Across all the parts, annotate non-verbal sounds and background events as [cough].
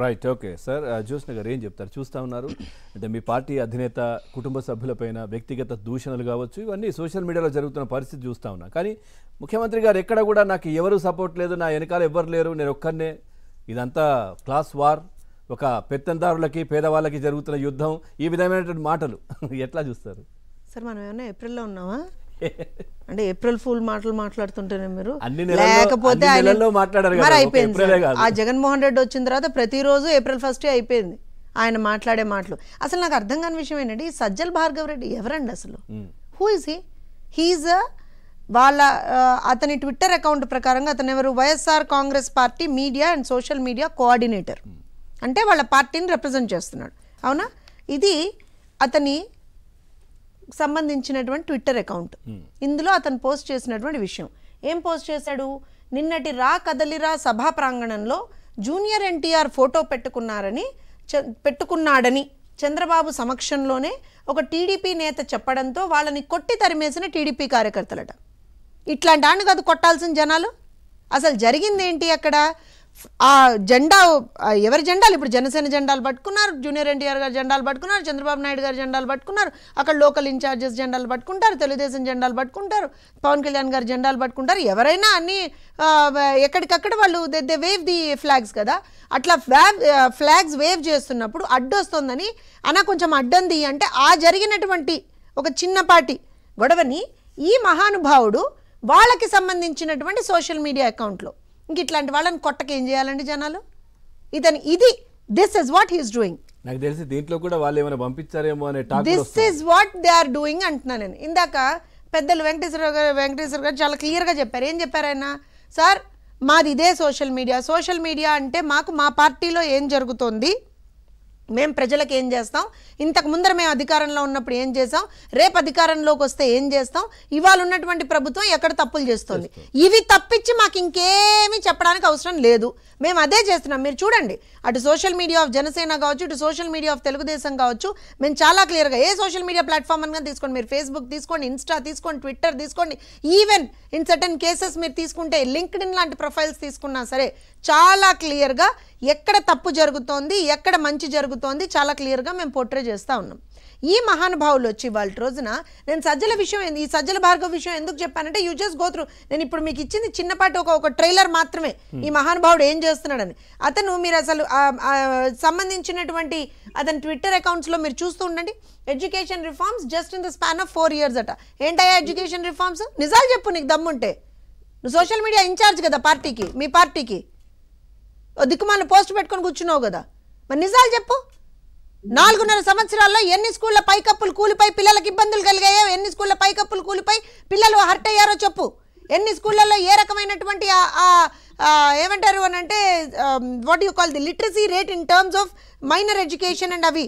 Right okay sir Jyotsna గారు ఏం చెప్తారు చూస్తా ఉన్నారు అంటే మీ పార్టీ అధినేత కుటుంబ సభ్యులపైన వ్యక్తిగత దూషణలు కావచ్చు ఇవన్నీ సోషల్ మీడియాలో జరుగుతున్న పరిస్థితి చూస్తూ ఉన్నా కానీ ముఖ్యమంత్రి గారు ఎక్కడ కూడా నాకు ఎవరు సపోర్ట్ లేదు నా వెనకాల ఎవ్వరు లేరు నేను ఒక్కనే ఇదంతా క్లాస్ వార్ ఒక పెత్తందారులకి పేదవాళ్ళకి జరుగుతున్న యుద్ధం ఈ విధమైనటువంటి మాటలు [laughs] ఎట్లా చూస్తారు సార్ మనం ఏమైనా ఏప్రిల్లో ఉన్నామా అంటే ఏప్రిల్ ఫుల్ మాటలు మాట్లాడుతుంటేనే మీరు లేకపోతే మరి అయిపోయింది ఆ జగన్మోహన్ రెడ్డి వచ్చిన తర్వాత ప్రతిరోజు ఏప్రిల్ ఫస్ట్ అయిపోయింది ఆయన మాట్లాడే మాటలు అసలు నాకు అర్థం కాని విషయం ఏంటంటే ఈ సజ్జల్ భార్గవ్ రెడ్డి ఎవరండి అసలు హూ ఇస్ హీ హీజ్ వాళ్ళ అతని ట్విట్టర్ అకౌంట్ ప్రకారంగా అతను ఎవరు YSR Congress party media and social media coordinator అంటే వాళ్ళ పార్టీని రిప్రజెంట్ చేస్తున్నాడు అవునా ఇది అతని సంబంధించినటువంటి ట్విట్టర్ అకౌంట్ hmm. ఇందులో అతను పోస్ట్ చేసినటువంటి విషయం ఏం పోస్ట్ చేశాడు నిన్నటి రా కదలిరా సభా ప్రాంగణంలో జూనియర్ ఎన్టీఆర్ ఫోటో పెట్టుకున్నారని పెట్టుకున్నాడని చంద్రబాబు సమక్షంలోనే ఒక టీడీపీ నేత చెప్పడంతో వాళ్ళని కొట్టి తరిమేసిన టీడీపీ కార్యకర్తలట ఇట్లాంటి ఆడిని కాదు కొట్టాల్సిన జనాలు అసలు జరిగిందేంటి అక్కడ ఆ జెండా ఎవరి జెండాలు ఇప్పుడు జనసేన జెండాలు పట్టుకున్నారు జూనియర్ ఎన్టీఆర్ గారు జెండాలు పట్టుకున్నారు చంద్రబాబు నాయుడు గారు జెండాలు పట్టుకున్నారు అక్కడ లోకల్ ఇన్ఛార్జెస్ జెండాలు పట్టుకుంటారు తెలుగుదేశం జెండాలు పట్టుకుంటారు పవన్ కళ్యాణ్ గారు జెండాలు పట్టుకుంటారు ఎవరైనా అన్ని ఎక్కడికక్కడ వాళ్ళు దే వేవ్ ది ఫ్లాగ్స్ కదా అట్లా ఫ్లాగ్స్ వేవ్ చేస్తున్నప్పుడు వస్తుందని అన్న కొంచెం అడ్డంది అంటే ఆ జరిగినటువంటి ఒక చిన్నపాటి గొడవని ఈ మహానుభావుడు వాళ్ళకి సంబంధించినటువంటి సోషల్ మీడియా అకౌంట్లో ఇంక ఇట్లాంటి వాళ్ళని కొట్టకి ఏం చేయాలండి జనాలు ఇతను ఇది this is what he's doing నాకు తెలిసి దీంట్లో కూడా వాళ్ళు ఏమైనా పంపించారేమో అనే talk this is what they are doing అంటున్నాను నేను ఇందాక పెద్దలు వెంకటేశ్వర గారు వెంకటేశ్వర గారు చాలా క్లియర్గా చెప్పారు ఏం చెప్పారు ఆయన సార్ మాది ఇదే సోషల్ మీడియా సోషల్ మీడియా అంటే మాకు మా పార్టీలో ఏం జరుగుతోంది మేము ప్రజలకు ఏం చేస్తాం ఇంతకు ముందర మేము అధికారంలో ఉన్నప్పుడు ఏం చేస్తాం రేపు అధికారంలోకి వస్తే ఏం చేస్తాం ఇవాళ ఉన్నటువంటి ప్రభుత్వం ఎక్కడ తప్పులు చేస్తుంది ఇవి తప్పించి మాకు ఇంకేమీ చెప్పడానికి అవసరం లేదు మేము అదే చేస్తున్నాం మీరు చూడండి అటు సోషల్ మీడియా ఆఫ్ జనసేన కావచ్చు ఇటు సోషల్ మీడియా ఆఫ్ తెలుగుదేశం కావచ్చు మేము చాలా క్లియర్గా ఏ సోషల్ మీడియా ప్లాట్ఫామ్ అనగా తీసుకోండి మీరు ఫేస్బుక్ తీసుకోండి ఇన్స్టా తీసుకోండి ట్విట్టర్ తీసుకోండి ఈవెన్ ఇన్ సర్టన్ కేసెస్ మీరు తీసుకుంటే లింక్డ్ ఇన్ లాంటి ప్రొఫైల్స్ తీసుకున్నా సరే చాలా క్లియర్గా ఎక్కడ తప్పు జరుగుతోంది ఎక్కడ మంచి జరుగుతుంది జరుగుతోంది చాలా క్లియర్గా మేము పోర్ట్రే చేస్తూ ఉన్నాం ఈ మహానుభావులు వచ్చి వాళ్ళ రోజున నేను సజ్జల విషయం ఈ సజ్జల భార్గవ విషయం ఎందుకు చెప్పానంటే యూ జస్ట్ గోత్రు నేను ఇప్పుడు మీకు ఇచ్చింది చిన్నపాటి ఒక ఒక ట్రైలర్ మాత్రమే ఈ hmm. మహానుభావుడు ఏం చేస్తున్నాడని అతను మీరు అసలు సంబంధించినటువంటి అతని ట్విట్టర్ అకౌంట్స్లో మీరు చూస్తూ ఉండండి education reforms just in the span of four years అట ఏంటయ్యా ఎడ్యుకేషన్ రిఫార్మ్స్ నిజాలు చెప్పు నీకు దమ్ముంటే నువ్వు సోషల్ మీడియా ఇన్ఛార్జ్ కదా పార్టీకి మీ పార్టీకి దిక్కుమాలను పోస్ట్ పెట్టుకొని కూర్చున్నావు కదా మరి నిజాలు చెప్పు నాలుగున్నర సంవత్సరాల్లో ఎన్ని స్కూళ్ళ పైకప్పులు కూలిపై పిల్లలకి ఇబ్బందులు కలిగాయో ఎన్ని స్కూళ్ళ పైకప్పులు కూలిపై పిల్లలు హర్ట్ అయ్యారో చెప్పు ఎన్ని స్కూళ్ళల్లో ఏ రకమైనటువంటి ఏమంటారు అని అంటే what you call the literacy rate in terms of minor education and అవి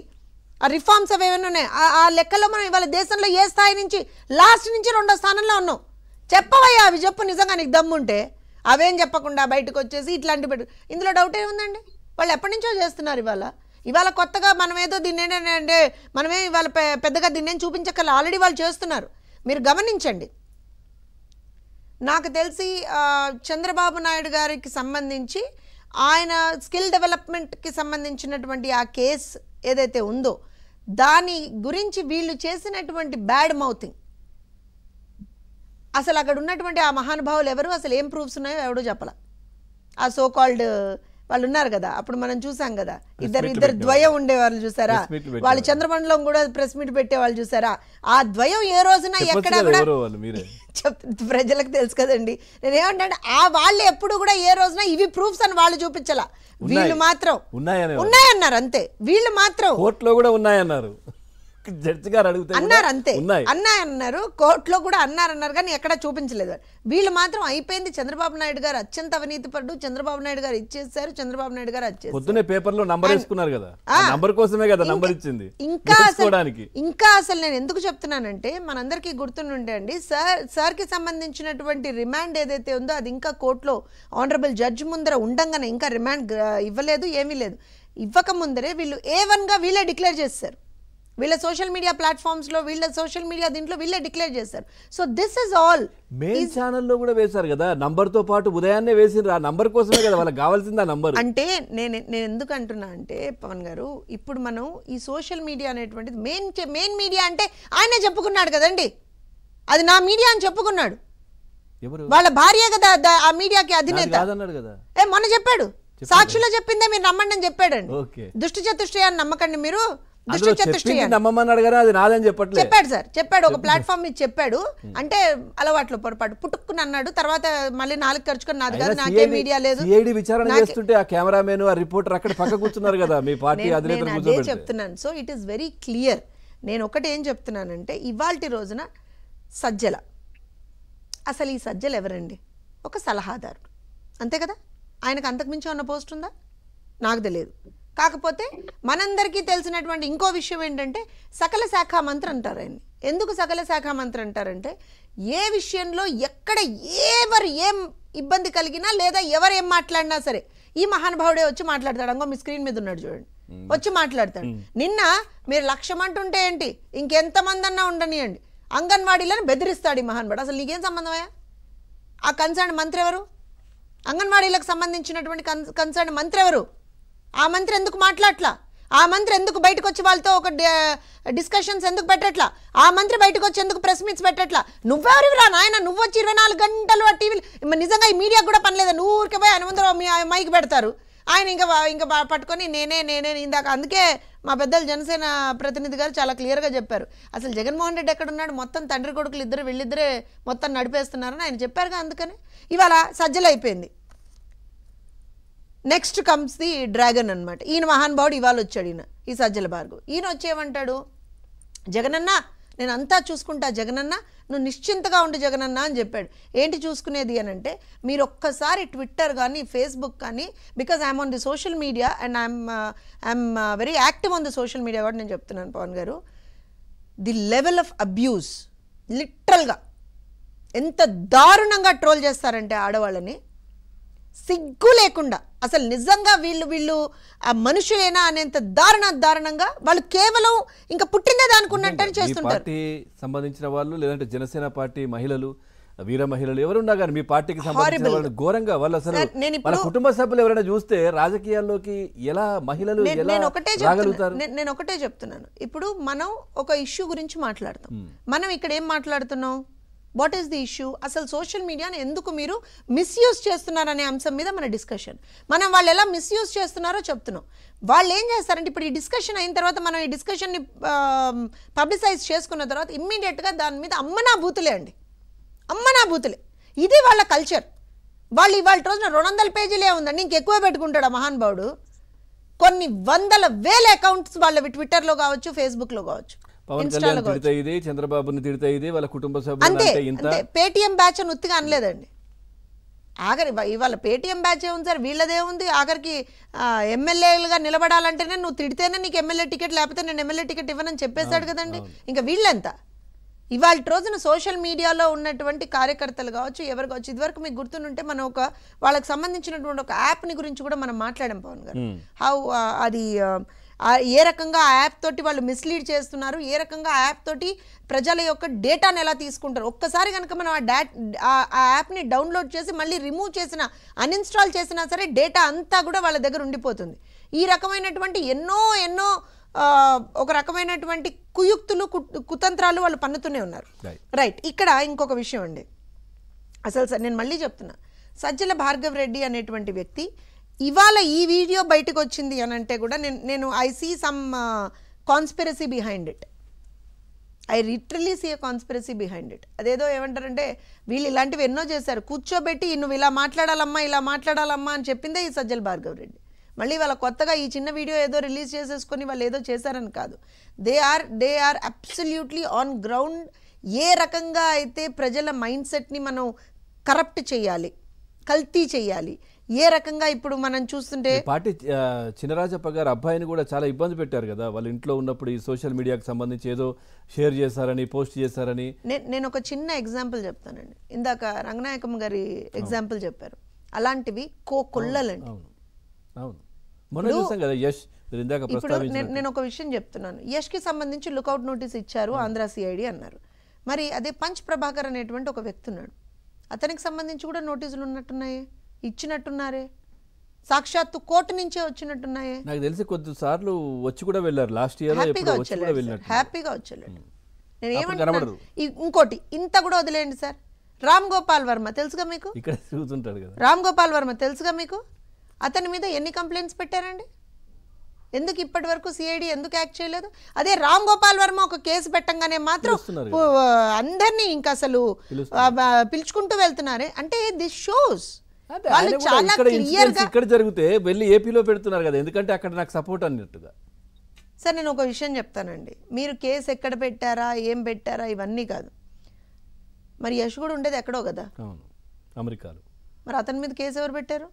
ఆ రిఫార్మ్స్ అవి ఏమైనా ఉన్నాయి ఆ లెక్కలో మనం ఇవాళ దేశంలో ఏ స్థాయి నుంచి లాస్ట్ నుంచి రెండో స్థానంలో ఉన్నాం చెప్పవయ్యా అవి చెప్పు నిజంగా నీకు దమ్ముంటే అవేం చెప్పకుండా బయటకు వచ్చేసి ఇట్లాంటి ఇందులో డౌట్ ఏముందండి వాళ్ళు ఎప్పటి నుంచో చేస్తున్నారు ఇవాళ ఇవాళ కొత్తగా మనం ఏదో దీన్ని అంటే మనమే ఇవాళ పెద్దగా దీన్నేం చూపించక్కల ఆల్రెడీ వాళ్ళు చేస్తున్నారు మీరు గమనించండి నాకు తెలిసి చంద్రబాబు నాయుడు గారికి సంబంధించి ఆయన స్కిల్ డెవలప్మెంట్కి సంబంధించినటువంటి ఆ కేసు ఏదైతే ఉందో దాని గురించి వీళ్ళు చేసినటువంటి బ్యాడ్ మౌతింగ్ అసలు అక్కడ ఉన్నటువంటి ఆ మహానుభావులు ఎవరు అసలు ఏం ప్రూఫ్స్ ఉన్నాయో ఎవడో చెప్పాల ఆ సో కాల్డ్ వాళ్ళు ఉన్నారు కదా అప్పుడు మనం చూసాం కదా ఇద్దరు ఇద్దరు ద్వయం ఉండే వాళ్ళు చూసారా వాళ్ళు చంద్రమండలం కూడా ప్రెస్ మీట్ పెట్టే వాళ్ళు చూసారా ఆ ద్వయం ఏ రోజున ఎక్కడ కూడా [laughs] ప్రజలకు తెలుసు కదండి నేను ఏమంటే ఆ వాళ్ళు ఎప్పుడు కూడా ఏ రోజున ఇవి ప్రూఫ్స్ అని వాళ్ళు చూపించాల వీళ్ళు మాత్రం ఉన్నాయన్నారు అంతే వీళ్ళు మాత్రం కోర్టులో కూడా ఉన్నాయన్నారు జడ్జి గారు అడుగుతారు అన్నారు అంతే అన్నాయి అన్నారు కోర్టులో కూడా అన్నారు కానీ ఎక్కడ చూపించలేదు వీళ్ళు మాత్రం అయిపోయింది చంద్రబాబు నాయుడు గారు అత్యంత అవినీతి పడ్డు చంద్రబాబు నాయుడు గారు ఇచ్చేసారు చంద్రబాబు నాయుడు గారు వచ్చేసారు పేపర్ పేపర్లో నంబర్ వేసుకున్నారు కదా నంబర్ కోసమే కదా నంబర్ ఇచ్చింది ఇంకా ఇంకా అసలు నేను ఎందుకు చెప్తున్నానంటే మనందరికి గుర్తుండే అండి సార్ సార్ కి సంబంధించినటువంటి రిమాండ్ ఏదైతే ఉందో అది ఇంకా కోర్టులో ఆనరబుల్ జడ్జ్ ముందర ఉండంగానే ఇంకా రిమాండ్ ఇవ్వలేదు ఏమీ లేదు ఇవ్వక ముందరే వీళ్ళు ఏ వన్ గా వీళ్ళే డిక్లేర్ చేస్తారు వీళ్ళ సోషల్ మీడియా ప్లాట్ఫామ్స్ లో వీళ్ళ సోషల్ మీడియా దీంట్లో వీళ్ళే డిక్లేర్ చేశారు so this is all main ఛానల్లో కూడా వేశారు కదా నంబర్ తో పాటు ఉదయాన్నే వేసిన ఆ నంబర్ కోసమే కదా వాళ్ళకి కావాల్సింది ఆ నంబర్ అంటే నేను నేను ఎందుకు అంటున్నా అంటే పవన్ గారు ఇప్పుడు మనం ఈ సోషల్ మీడియా అనేటువంటిది మెయిన్ మెయిన్ మీడియా అంటే ఆయనే చెప్పుకున్నాడు కదండి అది నా మీడియా అని చెప్పుకున్నాడు వాళ్ళ భార్య కదా ఆ మీడియాకి అధినేత ఏ మొన్న చెప్పాడు సాక్షిలో చెప్పిందే మీరు నమ్మండి అని చెప్పాడండి దుష్టి అని నమ్మకండి మీరు దుష్టి చతుష్టయం అది నాదని చెప్పట్లేదు చెప్పాడు సార్ చెప్పాడు ఒక ప్లాట్ఫామ్ మీద చెప్పాడు అంటే అలవాట్లు పొరపాటు పుట్టుకుని అన్నాడు తర్వాత మళ్ళీ నాలుగు ఖర్చుకొని నాది కాదు నాకే మీడియా లేదు ఏడి విచారణ చేస్తుంటే ఆ కెమెరామెన్ ఆ రిపోర్టర్ అక్కడ పక్క కూర్చున్నారు కదా మీ పార్టీ అదే చెప్తున్నాను so it is very clear నేను ఒకటి ఏం చెప్తున్నానంటే ఇవాల్టి రోజున సజ్జల అసలు ఈ సజ్జలు ఎవరండి ఒక సలహాదారుడు అంతే కదా ఆయనకు అంతకుమించి ఉన్న పోస్ట్ ఉందా నాకు తెలియదు కాకపోతే మనందరికీ తెలిసినటువంటి ఇంకో విషయం ఏంటంటే సకల శాఖ మంత్రి అంటారు ఆయన్ని ఎందుకు సకల శాఖ మంత్రి అంటారంటే ఏ విషయంలో ఎక్కడ ఎవరు ఏం ఇబ్బంది కలిగినా లేదా ఎవరు ఏం మాట్లాడినా సరే ఈ మహానుభావుడే వచ్చి మాట్లాడతాడు అంగో మీ స్క్రీన్ మీద ఉన్నాడు చూడండి వచ్చి మాట్లాడతాడు నిన్న మీరు లక్ష్యం అంటుంటే ఏంటి ఇంకెంతమంది అన్నా ఉండనియండి అంగన్వాడీలను బెదిరిస్తాడు ఈ మహానుభావుడు అసలు నీకేం సంబంధమయ్యా ఆ కన్సర్న్ మంత్రి ఎవరు అంగన్వాడీలకు సంబంధించినటువంటి కన్సర్న్ మంత్రి ఎవరు ఆ మంత్రి ఎందుకు మాట్లాడట్లా ఆ మంత్రి ఎందుకు బయటకు వచ్చి వాళ్ళతో ఒక డిస్కషన్స్ ఎందుకు పెట్టట్లా ఆ మంత్రి బయటకు వచ్చి ఎందుకు ప్రెస్ మీట్స్ పెట్టట్లా నువ్వెవరివిరా నాయన నువ్వు వచ్చి ఇరవై నాలుగు గంటలు ఆ టీవీ నిజంగా ఈ మీడియా కూడా పనిలేదు నువ్వు ఊరికే పోయి హనుమంతరావు మైకి పెడతారు ఆయన ఇంకా ఇంకా పట్టుకొని నేనే నేనే ఇందాక అందుకే మా పెద్దలు జనసేన ప్రతినిధి గారు చాలా క్లియర్గా చెప్పారు అసలు జగన్మోహన్ రెడ్డి ఎక్కడున్నాడు మొత్తం తండ్రి కొడుకులు ఇద్దరు వీళ్ళిద్దరే మొత్తం నడిపేస్తున్నారని ఆయన చెప్పారుగా అందుకని ఇవాళ సజ్జలైపోయింది నెక్స్ట్ కమ్స్ ది డ్రాగన్ అనమాట ఈయన మహానుభావుడు ఇవాళ వచ్చాడు ఈయన ఈ సజ్జల భార్గవ్ ఈయన వచ్చేమంటాడు జగనన్న నేను అంతా చూసుకుంటా జగనన్న నువ్వు నిశ్చింతగా ఉండు జగనన్న అని చెప్పాడు ఏంటి చూసుకునేది అని అంటే మీరు ఒక్కసారి ట్విట్టర్ కానీ ఫేస్బుక్ కానీ because I'm on the social media and I'm I'm very active on the social media కూడా నేను చెప్తున్నాను పవన్ గారు ది లెవెల్ ఆఫ్ అబ్యూస్ లిటరల్గా ఎంత దారుణంగా ట్రోల్ చేస్తారంటే ఆడవాళ్ళని సిగ్గు లేకుండా అసలు నిజంగా వీళ్ళు వీళ్ళు ఆ మనుషులేనా అనేంత దారుణ దారుణంగా వాళ్ళు కేవలం ఇంకా పుట్టిందే దానుకున్నట్టు చేస్తుంటారు సంబంధించిన వాళ్ళు లేదంటే జనసేన పార్టీ మహిళలు వీర మహిళలు ఎవరున్నా కానీ మీ పార్టీకి సంబంధించిన ఘోరంగా వాళ్ళు అసలు కుటుంబ సభ్యులు ఎవరైనా చూస్తే రాజకీయాల్లోకి ఎలా మహిళలు నేను ఒకటే చెప్తున్నాను నేను ఒకటే చెప్తున్నాను ఇప్పుడు మనం ఒక ఇష్యూ గురించి మాట్లాడతాం మనం ఇక్కడ ఏం మాట్లాడుతున్నాం వాట్ ఈస్ ది ఇష్యూ అసలు సోషల్ మీడియాని ఎందుకు మీరు మిస్యూజ్ చేస్తున్నారనే అంశం మీద మన డిస్కషన్ మనం వాళ్ళు ఎలా మిస్యూజ్ చేస్తున్నారో చెప్తున్నాం వాళ్ళు ఏం చేస్తారంటే ఇప్పుడు ఈ డిస్కషన్ అయిన తర్వాత మనం ఈ డిస్కషన్ని పబ్లిసైజ్ చేసుకున్న తర్వాత ఇమ్మీడియట్గా దాని మీద అమ్మనా భూతులే అండి అమ్మనా భూతులే ఇది వాళ్ళ కల్చర్ వాళ్ళు ఇవాళ రోజున రెండు వందల పేజీలే ఉందండి ఇంకెక్కువ పెట్టుకుంటాడు ఆ మహానుభావుడు కొన్ని వందల వేల అకౌంట్స్ వాళ్ళవి ట్విట్టర్లో కావచ్చు ఫేస్బుక్లో కావచ్చు పవన్ కళ్యాణ్ చంద్రబాబుని వాళ్ళ కుటుంబ సభ్యులు పేటిఎం బ్యాచ్ అని ఉత్తిగా అనలేదండి ఆఖరి ఇవాళ పేటీఎం బ్యాచ్ ఏముంది సార్ వీళ్ళదేముంది ఆఖరికి ఎమ్మెల్యేలుగా నిలబడాలంటేనే నువ్వు తిడితేనే నీకు ఎమ్మెల్యే టికెట్ లేకపోతే నేను ఎమ్మెల్యే టికెట్ ఇవ్వనని చెప్పేశాడు కదండి ఇంకా వీళ్ళెంత ఇవాళ రోజున సోషల్ మీడియాలో ఉన్నటువంటి కార్యకర్తలు కావచ్చు ఎవరు కావచ్చు ఇదివరకు మీకు గుర్తుంటే మనం ఒక వాళ్ళకి సంబంధించినటువంటి ఒక యాప్ని గురించి కూడా మనం మాట్లాడాం పవన్ గారు హౌ అది ఏ రకంగా ఆ యాప్ తోటి వాళ్ళు మిస్లీడ్ చేస్తున్నారు ఏ రకంగా ఆ యాప్ తోటి ప్రజల యొక్క డేటాను ఎలా తీసుకుంటారు ఒక్కసారి కనుక మనం ఆ డా ఆ యాప్ని డౌన్లోడ్ చేసి మళ్ళీ రిమూవ్ చేసిన అన్ఇన్స్టాల్ చేసినా సరే డేటా అంతా కూడా వాళ్ళ దగ్గర ఉండిపోతుంది ఈ రకమైనటువంటి ఎన్నో ఎన్నో ఒక రకమైనటువంటి కుయుక్తులు కుతంత్రాలు వాళ్ళు పన్నుతూనే ఉన్నారు రైట్ ఇక్కడ ఇంకొక విషయం అండి అసలు సార్ నేను మళ్ళీ చెప్తున్నా సజ్జల భార్గవ్ రెడ్డి అనేటువంటి వ్యక్తి ఇవాళ ఈ వీడియో బయటకు వచ్చింది అని అంటే కూడా నేను నేను I see some conspiracy behind it I literally see a conspiracy behind it అదేదో ఏమంటారంటే వీళ్ళు ఇలాంటివి ఎన్నో చేశారు కూర్చోబెట్టి నువ్వు ఇలా మాట్లాడాలమ్మా ఇలా మాట్లాడాలమ్మా అని చెప్పిందే ఈ సజ్జల్ భార్గవ్ రెడ్డి మళ్ళీ వాళ్ళ కొత్తగా ఈ చిన్న వీడియో ఏదో రిలీజ్ చేసేసుకొని వాళ్ళు ఏదో చేశారని కాదు they are they are absolutely on ground ఏ రకంగా అయితే ప్రజల మైండ్ సెట్ని మనం కరప్ట్ చేయాలి కల్తీ చేయాలి ఏ రకంగా ఇప్పుడు మనం చూస్తుంటే పార్టీ చినరాజప్ప గారు అబ్బాయిని కూడా చాలా ఇబ్బంది పెట్టారు కదా వాళ్ళ ఇంట్లో ఉన్నప్పుడు ఈ సోషల్ మీడియాకి సంబంధించి ఏదో షేర్ చేశారని పోస్ట్ చేశారని నేను ఒక చిన్న ఎగ్జాంపుల్ చెప్తానండి ఇందాక రంగనాయకం గారి ఎగ్జాంపుల్ చెప్పారు అలాంటివి కో కొల్లలండి యష్ నేను ఒక విషయం చెప్తున్నాను యష్ కి సంబంధించి లుకౌట్ నోటీస్ ఇచ్చారు ఆంధ్ర సిఐడి అన్నారు మరి అదే పంచ్ ప్రభాకర్ అనేటువంటి ఒక వ్యక్తి ఉన్నాడు అతనికి సంబంధించి కూడా నోటీసులు ఉన్నట్టున్నాయి ఇచ్చినట్టున్నారే సాక్షాత్తు కోర్టు నుంచే వచ్చినట్టున్నాయే నాకు తెలిసి కొద్ది సార్లు వచ్చి కూడా వెళ్ళారు లాస్ట్ ఇయర్ హ్యాపీగా వచ్చాడు హ్యాపీగా నేను ఏమంటున్నాను ఇంకోటి ఇంత కూడా వదిలేయండి సార్ రామ్ గోపాల్ వర్మ తెలుసుగా మీకు ఇక్కడ చూస్తుంటారు కదా రామ్ గోపాల్ వర్మ తెలుసుగా మీకు అతని మీద ఎన్ని కంప్లైంట్స్ పెట్టారండి ఎందుకు ఇప్పటి వరకు సిఐడి ఎందుకు యాక్ట్ చేయలేదు అదే రామ్ గోపాల్ వర్మ ఒక కేసు పెట్టంగానే మాత్రం అందరినీ ఇంకా అసలు పిలుచుకుంటూ వెళ్తున్నారే అంటే దిస్ షోస్ వాళ్ళు చాలా క్లియర్ ఇక్కడ జరిగితే వెళ్ళి ఏపీలో పెడుతున్నారు కదా ఎందుకంటే అక్కడ నాకు సపోర్ట్ అన్నట్టుగా సార్ నేను ఒక విషయం చెప్తానండి మీరు కేసు ఎక్కడ పెట్టారా ఏం పెట్టారా ఇవన్నీ కాదు మరి యశ్ కూడా ఉండేది ఎక్కడో కదా అమెరికాలో మరి అతని మీద కేసు ఎవరు పెట్టారు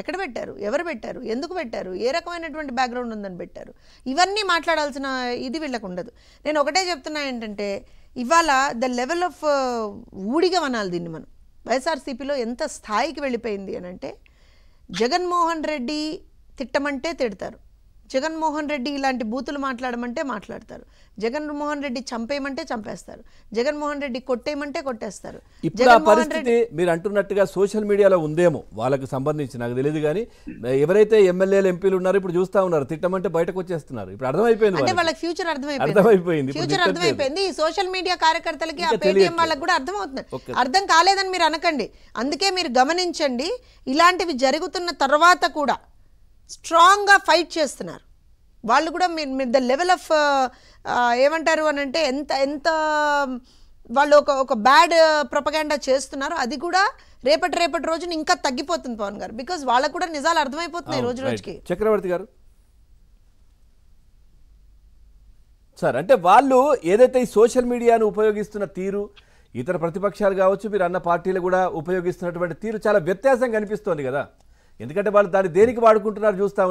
ఎక్కడ పెట్టారు ఎవరు పెట్టారు ఎందుకు పెట్టారు ఏ రకమైనటువంటి బ్యాక్గ్రౌండ్ ఉందని పెట్టారు ఇవన్నీ మాట్లాడాల్సిన ఇది వీళ్ళకు ఉండదు నేను ఒకటే చెప్తున్నా ఏంటంటే ఇవాళ ద లెవెల్ ఆఫ్ ఊడిగా అనాలి దీన్ని మనం వైఎస్ఆర్సీపీలో ఎంత స్థాయికి వెళ్ళిపోయింది అని అంటే జగన్మోహన్ రెడ్డి తిట్టమంటే తిడతారు జగన్మోహన్ రెడ్డి ఇలాంటి బూతులు మాట్లాడమంటే మాట్లాడతారు జగన్మోహన్ రెడ్డి చంపేయమంటే చంపేస్తారు జగన్మోహన్ రెడ్డి కొట్టేయమంటే కొట్టేస్తారు పరిస్థితి మీరు అంటున్నట్టుగా సోషల్ మీడియాలో ఉందేమో వాళ్ళకి సంబంధించి నాకు తెలియదు కానీ ఎవరైతే ఎమ్మెల్యేలు ఎంపీలు ఉన్నారో ఇప్పుడు చూస్తా ఉన్నారు తిట్టమంటే బయటకు వచ్చేస్తున్నారు ఇప్పుడు అర్థమైపోయింది అంటే వాళ్ళకి ఫ్యూచర్ అర్థమైపోయింది అర్థమైపోయింది ఫ్యూచర్ అర్థమైపోయింది ఈ సోషల్ మీడియా కార్యకర్తలకి పేటీఎం వాళ్ళకి కూడా అర్థమవుతుంది అర్థం కాలేదని మీరు అనకండి అందుకే మీరు గమనించండి ఇలాంటివి జరుగుతున్న తర్వాత కూడా స్ట్రాంగ్గా ఫైట్ చేస్తున్నారు వాళ్ళు కూడా మీ ద లెవెల్ ఆఫ్ ఏమంటారు అని అంటే ఎంత ఎంత వాళ్ళు ఒక ఒక బ్యాడ్ ప్రొపగాండా చేస్తున్నారు అది కూడా రేపటి రేపటి రోజున ఇంకా తగ్గిపోతుంది పవన్ గారు బికాజ్ వాళ్ళకు కూడా నిజాలు అర్థమైపోతున్నాయి రోజు రోజుకి చక్రవర్తి గారు సార్ అంటే వాళ్ళు ఏదైతే ఈ సోషల్ మీడియాను ఉపయోగిస్తున్న తీరు ఇతర ప్రతిపక్షాలు కావచ్చు మీరు అన్న పార్టీలు కూడా ఉపయోగిస్తున్నటువంటి తీరు చాలా వ్యత్యాసం కనిపిస్తోంది కదా ఎందుకంటే వాళ్ళు దాన్ని దేనికి వాడుకుంటున్నారు చూస్తా